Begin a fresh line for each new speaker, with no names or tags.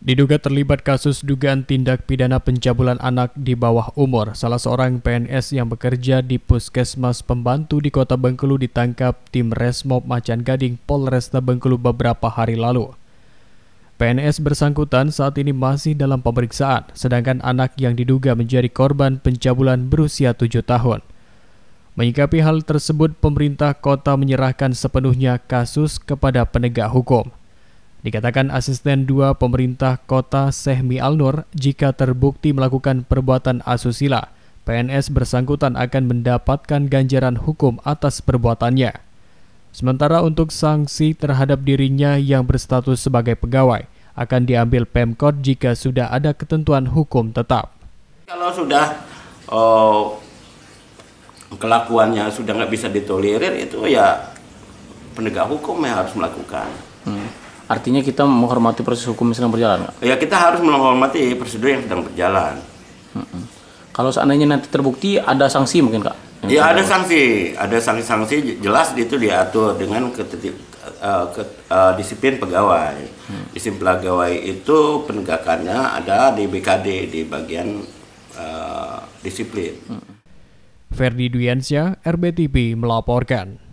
Diduga terlibat kasus dugaan tindak pidana pencabulan anak di bawah umur, salah seorang PNS yang bekerja di puskesmas pembantu di kota Bengkulu ditangkap tim Resmob Macan Gading Polresta Bengkulu beberapa hari lalu. PNS bersangkutan saat ini masih dalam pemeriksaan, sedangkan anak yang diduga menjadi korban pencabulan berusia 7 tahun. Menyikapi hal tersebut, pemerintah kota menyerahkan sepenuhnya kasus kepada penegak hukum. Dikatakan asisten dua pemerintah kota Sehmi Alnur jika terbukti melakukan perbuatan asusila, PNS bersangkutan akan mendapatkan ganjaran hukum atas perbuatannya. Sementara untuk sanksi terhadap dirinya yang berstatus sebagai pegawai akan diambil Pemkot jika sudah ada ketentuan hukum tetap.
Kalau sudah oh, kelakuannya sudah nggak bisa ditolerir itu ya penegak hukum yang harus melakukan.
Hmm Artinya kita menghormati proses hukum yang sedang berjalan. Gak?
Ya kita harus menghormati prosedur yang sedang berjalan.
Kalau seandainya nanti terbukti ada sanksi mungkin kak? Yang ya ada
sanksi, ada sanksi-sanksi jelas itu diatur dengan ketitip, uh, eh, ke, uh, disiplin pegawai. Hmm. Disiplin pegawai itu penegakannya ada di BKD di bagian uh,
disiplin. Hmm. Ferdi Duyansyah, RBTV melaporkan.